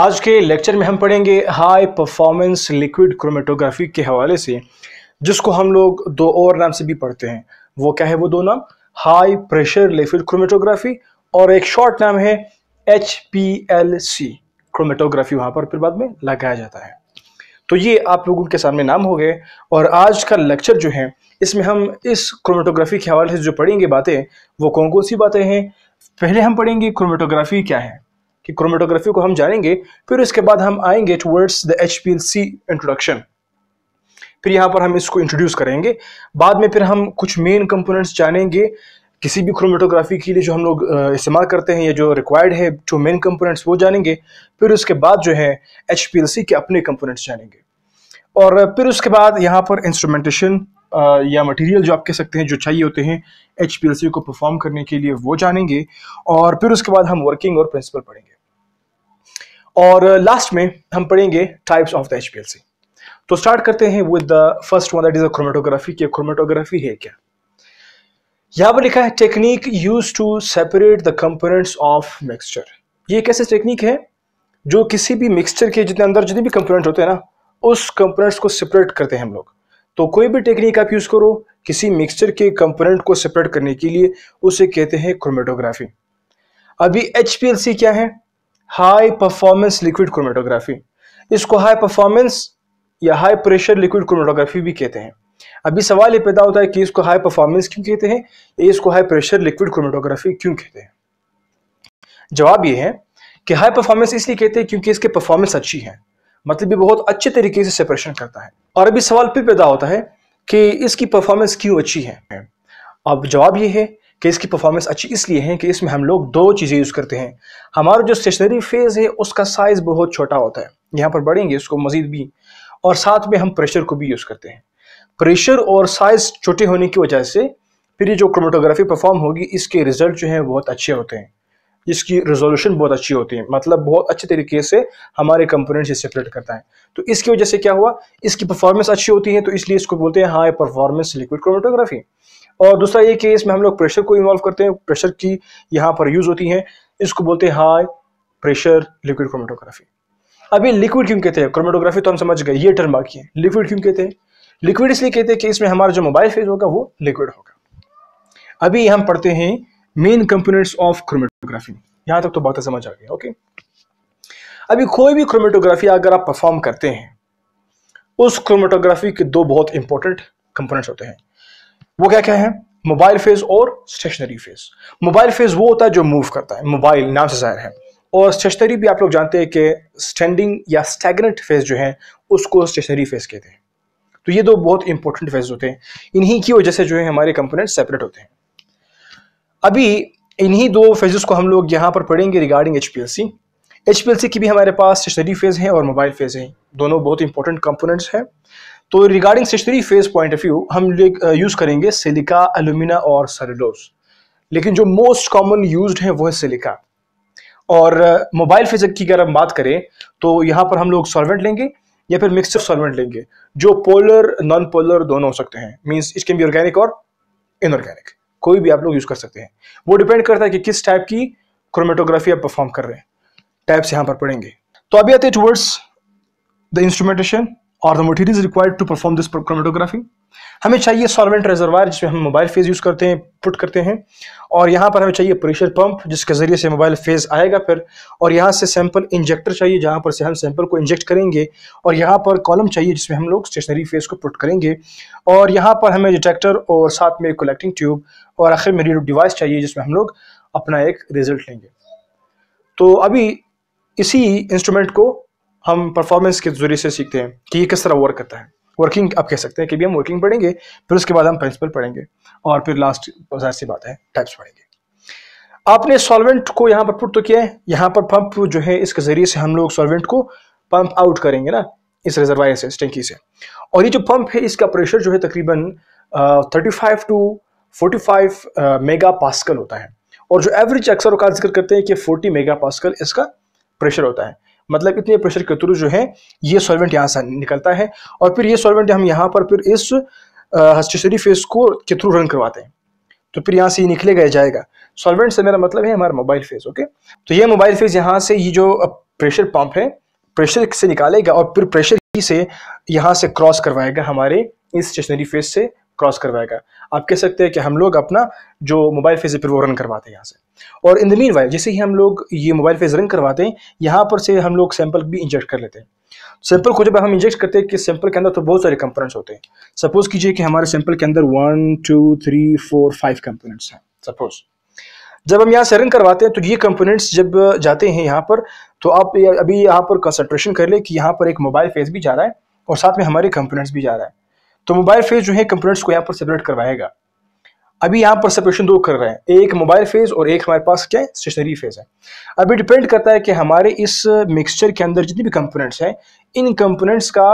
आज के लेक्चर में हम पढ़ेंगे हाई परफॉर्मेंस लिक्विड क्रोमेटोग्राफी के हवाले से जिसको हम लोग दो और नाम से भी पढ़ते हैं वो क्या है वो दो नाम हाई प्रेशर लिक्विड क्रोमेटोग्राफी और एक शॉर्ट नाम है H P L C chromatography वहाँ पर फिर बाद में लगाया जाता है तो ये आप लोगों के सामने नाम हो गए और आज का लेक्चर जो है इसमें हम इस क्रोमेटोग्राफी के हवाले से जो पढ़ेंगे बातें वो कौन कौन सी बातें हैं पहले हम पढ़ेंगे क्रोमेटोग्राफी क्या है कि क्रोमेटोग्राफी को हम जानेंगे फिर उसके बाद हम आएंगे towards the H P L C introduction फिर यहाँ पर हम इसको इंट्रोड्यूस करेंगे बाद में फिर हम कुछ मेन कंपोनेंट्स जानेंगे किसी भी क्रोमेटोग्राफी के लिए जो हम लोग इस्तेमाल करते हैं या जो रिक्वायर्ड है टू मेन कंपोनेंट्स वो जानेंगे फिर उसके बाद जो है एच पी एल सी के अपने कंपोनेंट्स जानेंगे और फिर उसके बाद यहाँ पर इंस्ट्रूमेंटेशन या मटेरियल जो आप कह सकते हैं जो चाहिए होते हैं एच पी एल सी को परफॉर्म करने के लिए वो जानेंगे और फिर उसके बाद हम वर्किंग और प्रिंसिपल पढ़ेंगे और लास्ट में हम पढ़ेंगे टाइप्स ऑफ द एच तो स्टार्ट करते हैं with the first one that is अटोग्राफी की क्रोमेटोग्राफी है क्या यहां पर लिखा है technique use to separate the components of mixture ये एक ऐसी टेक्निक है जो किसी भी मिक्सचर के जितने अंदर जितने भी कंपोनेंट होते हैं ना उस कंपोनेंट्स को सेपरेट करते हैं हम लोग तो कोई भी टेक्निक आप यूज़ करो किसी मिक्सचर के कंपोनेंट को सेपरेट करने के लिए उसे कहते हैं क्रोमेटोग्राफी अभी एच क्या है हाई परफॉर्मेंस लिक्विड क्रोमेटोग्राफी इसको हाई परफॉर्मेंस या हाई प्रेशर लिक्विड क्रोमेटोग्राफी भी कहते हैं अभी सवाल ये पैदा होता है कि इसको हाई परफॉर्मेंस क्यों कहते हैं या इसको हाई प्रेशर लिक्विड क्रोमेटोग्राफी क्यों कहते हैं जवाब ये है कि हाई परफॉर्मेंस इसलिए कहते हैं क्योंकि इसके परफॉर्मेंस अच्छी है मतलब ये बहुत अच्छे तरीके से सेपरेशन करता है और अभी सवाल फिर पैदा होता है कि इसकी परफॉर्मेंस क्यों अच्छी है अब जवाब ये है कि इसकी परफॉर्मेंस अच्छी इसलिए है कि इसमें हम लोग दो चीज़ें यूज़ करते हैं हमारा जो स्टेशनरी फेज़ है उसका साइज़ बहुत छोटा होता है यहाँ पर बढ़ेंगे इसको मज़ीद भी और साथ में हम प्रेशर को भी यूज़ करते हैं प्रेशर और साइज़ छोटे होने की वजह से फिर ये जो क्रोमेटोग्राफी परफॉर्म होगी इसके रिज़ल्ट जो हैं बहुत अच्छे होते हैं इसकी रेजोल्यूशन बहुत अच्छी होती है मतलब बहुत अच्छे तरीके से हमारे कंपोनेंट से सेपरेट करता है तो इसकी वजह से क्या हुआ इसकी परफॉर्मेंस अच्छी होती है तो इसलिए इसको बोलते हैं हाई परफॉर्मेंस लिक्विड क्रोमेटोग्राफी और दूसरा ये केस में हम लोग प्रेशर को इन्वॉल्व करते हैं प्रेशर की यहाँ पर यूज़ होती है इसको बोलते हैं हाई प्रेशर लिक्विड क्रोमेटोग्राफी अभी लिक्विड क्यों कहते हैं क्रोमेटोग्राफी तो हम समझ गए ये टर्म बाकी है लिक्विड क्यों कहते हैं लिक्विड इसलिए कहते हैं कि इसमें हमारा जो मोबाइल फेज होगा वो लिक्विड होगा अभी हम पढ़ते हैं मेन कंपोनेंट्स ऑफ क्रोमेटोग्राफी यहां तक तो बहुत समझ आ गया ओके अभी कोई भी क्रोमेटोग्राफी अगर आप परफॉर्म करते हैं उस क्रोमेटोग्राफी के दो बहुत इंपॉर्टेंट कंपोनेंट्स होते हैं वो क्या क्या है मोबाइल फेज और स्टेशनरी फेज मोबाइल फेज वो होता है जो मूव करता है मोबाइल नाम से जाहिर है और स्टेशनरी भी आप लोग जानते हैं कि स्टैंडिंग या स्टैगनेंट फेज जो है उसको स्टेशनरी फेज कहते हैं तो ये दो बहुत इंपॉर्टेंट फेज होते हैं इन्हीं की वजह से जो है हमारे कंपोनेंट सेपरेट होते हैं अभी इन्हीं दो फेजेस को हम लोग यहाँ पर पढ़ेंगे regarding H P L C H P L C की भी हमारे पास स्टेशनरी फेज है और मोबाइल फेज है दोनों बहुत इंपॉर्टेंट कंपोनेंट्स हैं तो regarding stationary phase point of view हम यूज़ करेंगे सिलिका एलुमिना और सेलुलोज लेकिन जो मोस्ट कॉमन यूज है वो है सिलिका और मोबाइल फेज की अगर हम बात करें तो यहाँ पर हम लोग सॉल्वेंट लेंगे या फिर मिक्सचर सॉल्वेंट लेंगे जो पोलर नॉन पोलर दोनों हो सकते हैं means it can be organic और इनऑर्गेनिक कोई भी आप लोग यूज़ कर सकते हैं वो डिपेंड करता है कि किस टाइप की क्रोमेटोग्राफी आप परफॉर्म कर रहे हैं टाइप्स यहाँ पर पढ़ेंगे तो अभी आते हैं टूवर्ड्स द इंस्ट्रूमेंटेशन और the material is required to perform this chromatography हमें चाहिए सॉल्वेंट रिजर्वायर जिसमें हम मोबाइल फेज यूज़ करते हैं पुट करते हैं और यहाँ पर हमें चाहिए प्रेशर पंप जिसके ज़रिए से मोबाइल फेज आएगा फिर और यहाँ से सैंपल इंजेक्टर चाहिए जहाँ पर से हम सैंपल को इंजेक्ट करेंगे और यहाँ पर कॉलम चाहिए जिसमें हम लोग स्टेशनरी फेज को पुट करेंगे और यहाँ पर हमें डिटेक्टर और साथ में कलेक्टिंग ट्यूब और आखिर में रेडियो डिवाइस चाहिए जिसमें हम लोग अपना एक रिजल्ट लेंगे तो अभी इसी इंस्ट्रूमेंट को हम परफॉर्मेंस के जरिए से सीखते हैं कि ये किस तरह वर्क करता है वर्किंग आप कह सकते हैं कि भी हम वर्किंग पढ़ेंगे फिर उसके बाद हम प्रिंसिपल पढ़ेंगे और फिर लास्ट जाहिर सी बात है टाइप्स पढ़ेंगे आपने सॉल्वेंट को यहाँ पर पुट तो किया है यहाँ पर पंप जो है इसके जरिए से हम लोग सॉल्वेंट को पंप आउट करेंगे ना इस रिजर्वायर से टेंकी से और ये जो पंप है इसका प्रेशर जो है तकरीबन thirty five to forty five mega pascal होता है और जो एवरेज अक्सर का जिक्र करते हैं कि फोर्टी मेगा पास्कल इसका प्रेशर होता है मतलब इतने तो प्रेशर के थ्रू जो है ये सॉल्वेंट यहाँ से निकलता है और फिर ये सॉल्वेंट हम यहाँ पर फिर इस स्टेशनरी फेस को के थ्रू रन करवाते हैं तो फिर यहाँ से ये निकलेगा जाएगा सॉल्वेंट से मेरा मतलब है हमारा मोबाइल फेज ओके तो ये मोबाइल फेज यहाँ से ये जो प्रेशर पंप है प्रेशर से निकालेगा और फिर प्रेशर ही से यहाँ से क्रॉस करवाएगा हमारे इस स्टेशनरी फेज से क्रॉस करवाएगा आप कह सकते हैं कि हम लोग अपना जो मोबाइल फेज है फिर वो रन करवाते हैं यहाँ से और इन द मीन वाइल जैसे ही हम लोग ये मोबाइल फेज रन करवाते हैं यहाँ पर से हम लोग सैंपल भी इंजेक्ट कर लेते हैं सैंपल को जब हम इंजेक्ट करते हैं कि सैंपल के अंदर तो बहुत सारे कंपोनेंट्स होते हैं सपोज कीजिए कि हमारे सैंपल के अंदर one two three four five components हैं सपोज जब हम यहाँ से रन करवाते हैं तो ये कंपोनेंट्स जब जाते हैं यहाँ पर तो आप अभी यहाँ पर कंसंट्रेशन कर ले कि यहाँ पर एक मोबाइल फेज भी जा रहा है और साथ में हमारे कंपोनेंट्स भी जा रहा है तो मोबाइल फेज जो है कंपोनेंट्स को यहाँ पर सेपरेट करवाएगा अभी यहाँ पर सेपरेशन दो कर रहे हैं एक मोबाइल फेज और एक हमारे पास क्या है स्टेशनरी फेज है अभी डिपेंड करता है कि हमारे इस मिक्सचर के अंदर जितने भी कंपोनेंट्स हैं इन कंपोनेंट्स का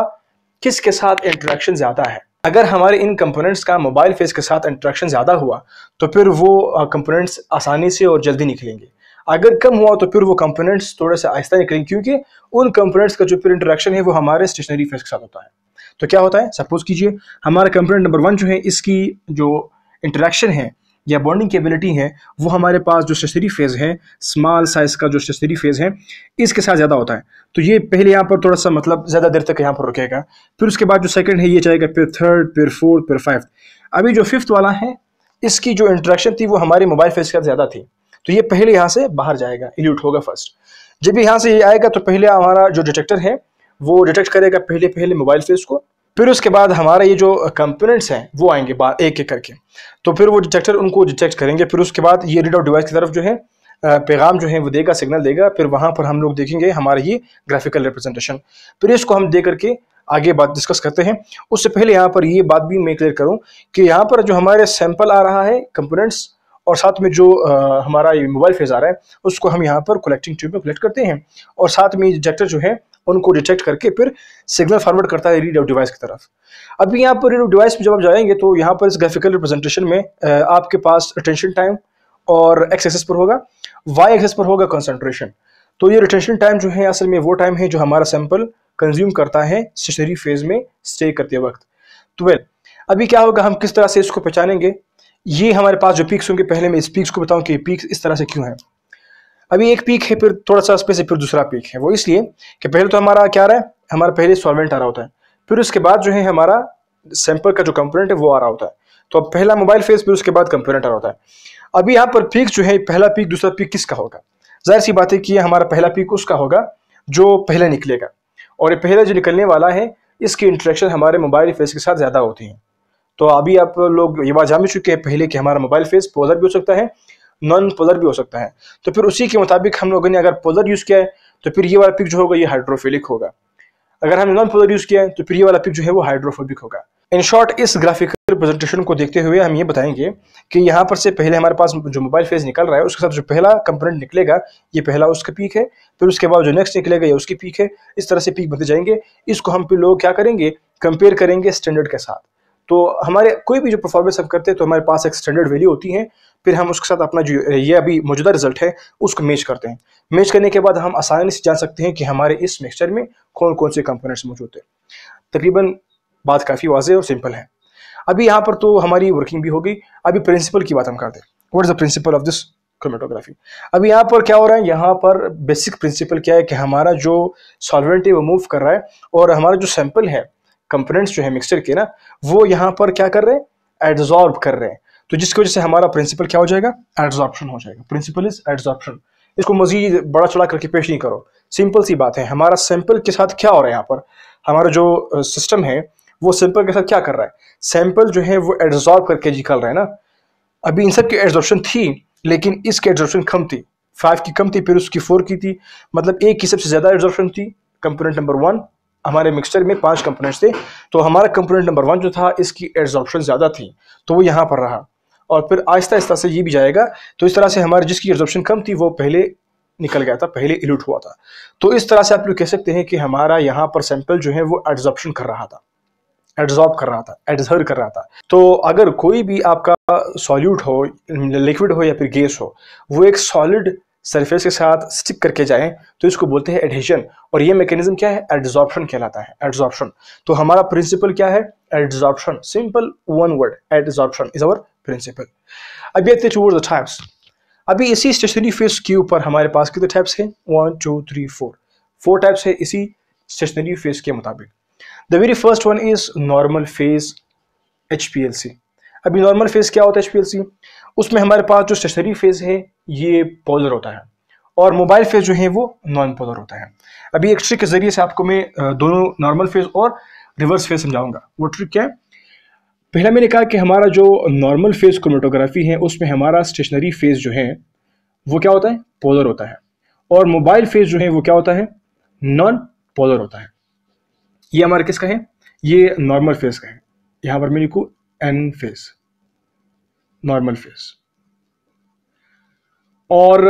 किसके साथ इंट्रैक्शन ज़्यादा है अगर हमारे इन कंपोनेंट्स का मोबाइल फेज के साथ इंट्रैक्शन ज़्यादा हुआ तो फिर वो कंपोनेंट्स आसानी से और जल्दी निकलेंगे अगर कम हुआ तो फिर वो कंपोनेंट्स थोड़ा सा आहिस्ता निकलेंगे क्योंकि उन कंपोनेंट्स का जो फिर इंट्रैक्शन है वो हमारे स्टेशनरी फेज के साथ होता है तो क्या होता है सपोज कीजिए हमारा कंपोनेंट नंबर वन जो है इसकी जो इंटरेक्शन है या बॉन्डिंग केबिलिटी है वो हमारे पास जो स्टेशनरी फेज़ है स्मॉल साइज़ का जो स्टेशनरी फेज़ है इसके साथ ज़्यादा होता है तो ये पहले यहाँ पर थोड़ा सा मतलब ज़्यादा देर तक यहाँ पर रुकेगा फिर उसके बाद जो सेकंड है ये चाहेगा फिर थर्ड फिर फोर्थ फिर फाइव अभी जो फिफ्थ वाला है इसकी जो इंट्रैक्शन थी वो हमारे मोबाइल फेज के साथ ज़्यादा थी तो ये पहले यहाँ से बाहर जाएगा इल्यूट होगा फर्स्ट जब यहाँ से ये आएगा तो पहले हमारा जो डिटेक्टर है वो डिटेक्ट करेगा पहले पहले मोबाइल फेस को फिर उसके बाद हमारे ये जो कंपोनेंट्स हैं वो आएंगे बार एक एक करके तो फिर वो डिटेक्टर उनको डिटेक्ट करेंगे फिर उसके बाद ये रीड आउट डिवाइस की तरफ जो है पैगाम जो है वो देगा सिग्नल देगा फिर वहाँ पर हम लोग देखेंगे हमारा ये ग्राफिकल रिप्रेजेंटेशन फिर इसको हम दे करके आगे बात डिस्कस करते हैं उससे पहले यहाँ पर ये बात भी मैं क्लियर करूँ कि यहाँ पर जो हमारे सैम्पल आ रहा है कंपोनेंट्स और साथ में जो आ, हमारा ये मोबाइल फेज आ रहा है उसको हम यहाँ पर कलेक्टिंग ट्यूब में कलेक्ट करते हैं और साथ में डिटेक्टर जो है उनको डिटेक्ट करके फिर सिग्नल फॉरवर्ड करता है रीड डिवाइस की तरफ अभी यहाँ पर रीड डिवाइस में जब आप जाएंगे तो यहाँ पर इस ग्राफिकल रिप्रेजेंटेशन में आपके पास अटेंशन टाइम और एक्स एक्सेस पर होगा वाई एक्सेस पर होगा कंसनट्रेशन तो ये रिटेंशन टाइम जो है असल में वो टाइम है जो हमारा सैंपल कंज्यूम करता है स्टेशनरी फेज में स्टे करते वक्त तो वेल अभी क्या होगा हम किस तरह से इसको पहचानेंगे ये हमारे पास जो पीक्स होंगे पहले मैं इस पीक्स को बताऊं कि पीक्स इस तरह से क्यों है अभी एक पीक है फिर थोड़ा सा स्पेस है फिर दूसरा पीक है वो इसलिए कि पहले तो हमारा क्या रहा है हमारा पहले सॉल्वेंट आ रहा होता है फिर उसके बाद जो है हमारा सैंपल का जो कंपोनेंट है वो आ रहा होता है तो अब पहला मोबाइल फेस फिर उसके बाद कंपोनेंट आ रहा होता है अभी यहाँ पर पीक जो है पहला पीक दूसरा पीक किसका होगा जाहिर सी बात है कि हमारा पहला पीक उसका होगा जो पहले निकलेगा और ये पहला जो निकलने वाला है इसकी इंट्रेक्शन हमारे मोबाइल फेस के साथ ज़्यादा होती है तो अभी आप लोग ये बात जान भी चुके हैं पहले कि हमारा मोबाइल फेस पोजर भी हो सकता है नॉन पोलर भी हो सकता है तो फिर उसी के मुताबिक हम लोगों ने अगर पोलर यूज़ किया है तो फिर ये वाला पिक जो होगा ये हाइड्रोफिलिक होगा अगर हमने नॉन पोलर यूज़ किया है तो फिर ये वाला पिक जो है वो हाइड्रोफोबिक होगा इन शॉर्ट इस ग्राफिकल प्रेजेंटेशन को देखते हुए हम ये बताएंगे कि यहाँ पर से पहले हमारे पास जो मोबाइल फेज निकल रहा है उसके साथ जो पहला कंपोनेंट निकलेगा ये पहला उसका पीक है फिर उसके बाद जो नेक्स्ट निकलेगा ये उसकी पीक है इस तरह से पीक बनते जाएंगे इसको हम फिर लोग क्या करेंगे कंपेयर करेंगे स्टैंडर्ड के साथ तो हमारे कोई भी जो परफॉर्मेंस हम करते हैं तो हमारे पास एक स्टैंडर्ड वैल्यू होती है फिर हम उसके साथ अपना जो ये अभी मौजूदा रिजल्ट है उसको मैच करते हैं मैच करने के बाद हम आसानी से जान सकते हैं कि हमारे इस मिक्सचर में कौन कौन से कंपोनेंट्स मौजूद है तकरीबन बात काफ़ी वाजह और सिंपल है अभी यहाँ पर तो हमारी वर्किंग भी होगी अभी प्रिंसिपल की बात हम करते हैं what is the principle of this chromatography अभी यहाँ पर क्या हो रहा है यहाँ पर बेसिक प्रिंसिपल क्या है कि हमारा जो सॉल्वेंट है वो मूव कर रहा है और हमारा जो सैंपल है कंपोनेंट्स जो है मिक्सचर के ना वो यहाँ पर क्या कर रहे हैं एड्जॉर्ब कर रहे हैं तो जिसकी वजह से हमारा प्रिंसिपल क्या हो जाएगा एडजॉर्प्शन हो जाएगा प्रिंसिपल इज एड्सॉर्प्शन इसको मजीद बड़ा चढ़ा करके पेश नहीं करो सिंपल सी बात है हमारा सैंपल के साथ क्या हो रहा है यहाँ पर हमारा जो सिस्टम है वो सैंपल के साथ क्या कर रहा है सैंपल जो है वो एड्जॉर्ब करके निकल रहा है ना अभी इन सब की एड्जॉर्प्शन थी लेकिन इसकी एड्जॉर्प्शन कम थी फाइव की कम थी फिर उसकी फोर की थी मतलब एक की सबसे ज़्यादा एड्जॉर्प्शन थी कंपोनेंट नंबर वन हमारे मिक्सचर में पांच कंपोनेंट्स थे तो हमारा कंपोनेंट नंबर वन जो था इसकी एड्जॉर्प्शन ज़्यादा थी तो वो यहाँ पर रहा और फिर आहिस्ता आहिस्ता से ये भी जाएगा तो इस तरह से हमारे जिसकी एब्जॉर्प्शन कम थी वो पहले निकल गया था पहले इल्यूट हुआ था तो इस तरह से आप लोग कह सकते हैं कि हमारा यहाँ पर सैंपल जो है वो एड्जॉर्प्शन कर रहा था एड्जॉर्ब कर रहा था एडजर्व कर रहा था तो अगर कोई भी आपका सॉल्यूट हो लिक्विड हो या फिर गैस हो वो एक सॉलिड सरफेस के साथ स्टिक करके जाएं तो इसको बोलते हैं एडहेशन और ये मैकेनिज्म क्या है एड्जॉर्प्शन कहलाता है एड्जॉर्प्शन तो हमारा प्रिंसिपल क्या है adsorption simple one word adsorption is our principle अभी आते टू द टाइप्स अभी इसी स्टेशनरी फेस के ऊपर हमारे पास कितने टाइप्स हैं one two three four four types है इसी स्टेशनरी फेस के मुताबिक the very first one is normal phase H अभी नॉर्मल फेस क्या होता है एच उसमें हमारे पास जो स्टेशनरी फेज़ है ये पोलर होता है और मोबाइल फेज़ जो है वो नॉन पोलर होता है अभी एक ट्रिक के ज़रिए से आपको मैं दोनों नॉर्मल फेज़ और रिवर्स फेज़ समझाऊंगा वो ट्रिक क्या है पहला मैंने कहा कि हमारा जो नॉर्मल फेज़ क्रोमेटोग्राफी है उसमें हमारा स्टेशनरी फेज़ जो है वो क्या होता है पोलर होता है और मोबाइल फेज़ जो है वो क्या होता है नॉन पोलर होता है ये हमारा किसका है ये नॉर्मल फेज़ का है यहाँ पर मेरे को एन फेज़ नॉर्मल फेज और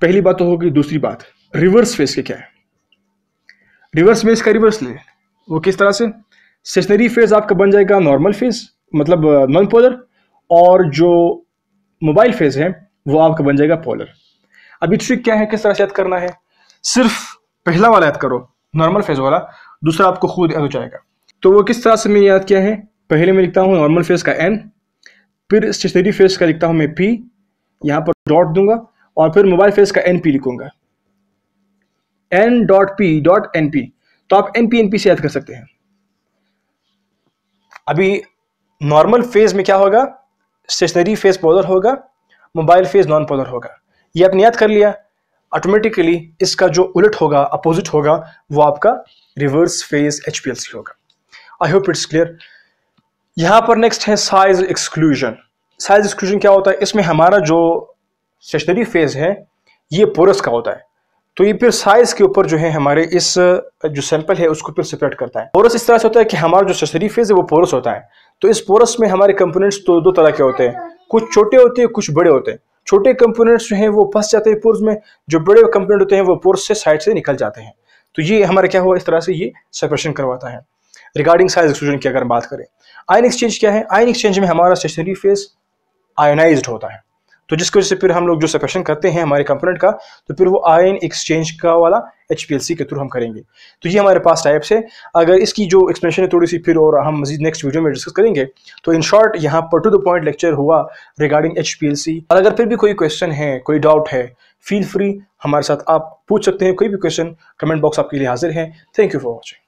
पहली बात तो होगी दूसरी बात रिवर्स फेज के क्या है रिवर्स में का रिवर्स ले वो किस तरह से स्टेशनरी फेज आपका बन जाएगा नॉर्मल फेज मतलब नॉन पोलर और जो मोबाइल फेज है वो आपका बन जाएगा पोलर अभी ट्रिक क्या है किस तरह से याद करना है सिर्फ पहला वाला याद करो नॉर्मल फेज वाला दूसरा आपको खुद याद हो जाएगा तो वो किस तरह से मैंने याद किया है पहले मैं लिखता हूँ नॉर्मल फेज का एन फिर स्टेशनरी फेस का लिखता हूँ मैं पी यहाँ पर डॉट दूंगा और फिर मोबाइल फेस का एन पी लिखूंगा N dot P dot N P तो आप एन पी एन पी से याद कर सकते हैं अभी नॉर्मल फेज में क्या होगा स्टेशनरी फेज पोलर होगा मोबाइल फेज नॉन पोलर होगा ये आपने याद कर लिया ऑटोमेटिकली इसका जो उलट होगा अपोजिट होगा वो आपका रिवर्स फेज एच होगा आई होप इट्स क्लियर यहाँ पर नेक्स्ट है साइज एक्सक्लूजन साइज एक्सक्लूजन क्या होता है इसमें हमारा जो स्टेशनरी फेज है ये पोरस का होता है तो ये फिर साइज के ऊपर जो है हमारे इस जो सैंपल है उसको फिर सेपरेट करता है पोरस इस तरह से होता है कि हमारा जो स्टेशनरी फेज है वो पोरस होता है तो इस पोरस में हमारे कंपोनेंट्स तो दो तरह के होते हैं कुछ छोटे होते हैं कुछ बड़े होते हैं छोटे कंपोनेंट्स जो है वो फंस जाते हैं पोर्स में जो बड़े कंपोनेंट होते हैं वो पोर्स से साइड से निकल जाते हैं तो ये हमारा क्या हुआ इस तरह से ये सेपरेशन करवाता है रिगार्डिंग साइज एक्सक्लूजन की अगर बात करें आयन एक्सचेंज क्या है आयन एक्सचेंज में हमारा स्टेशनरी फेस आयोनाइज होता है तो जिसकी वजह से फिर हम लोग जो सेपरेशन करते हैं हमारे कंपोनेंट का तो फिर वो आयन एक्सचेंज का वाला एच के थ्रू हम करेंगे तो ये हमारे पास टाइप्स है अगर इसकी जो एक्सप्लेनेशन है थोड़ी सी फिर और हम मजीद नेक्स्ट वीडियो में डिस्कस करेंगे तो इन शॉर्ट यहाँ पर टू द पॉइंट लेक्चर हुआ रिगार्डिंग एच और अगर फिर भी कोई क्वेश्चन है कोई डाउट है फील फ्री हमारे साथ आप पूछ सकते हैं कोई भी क्वेश्चन कमेंट बॉक्स आपके लिए हाजिर है थैंक यू फॉर वॉचिंग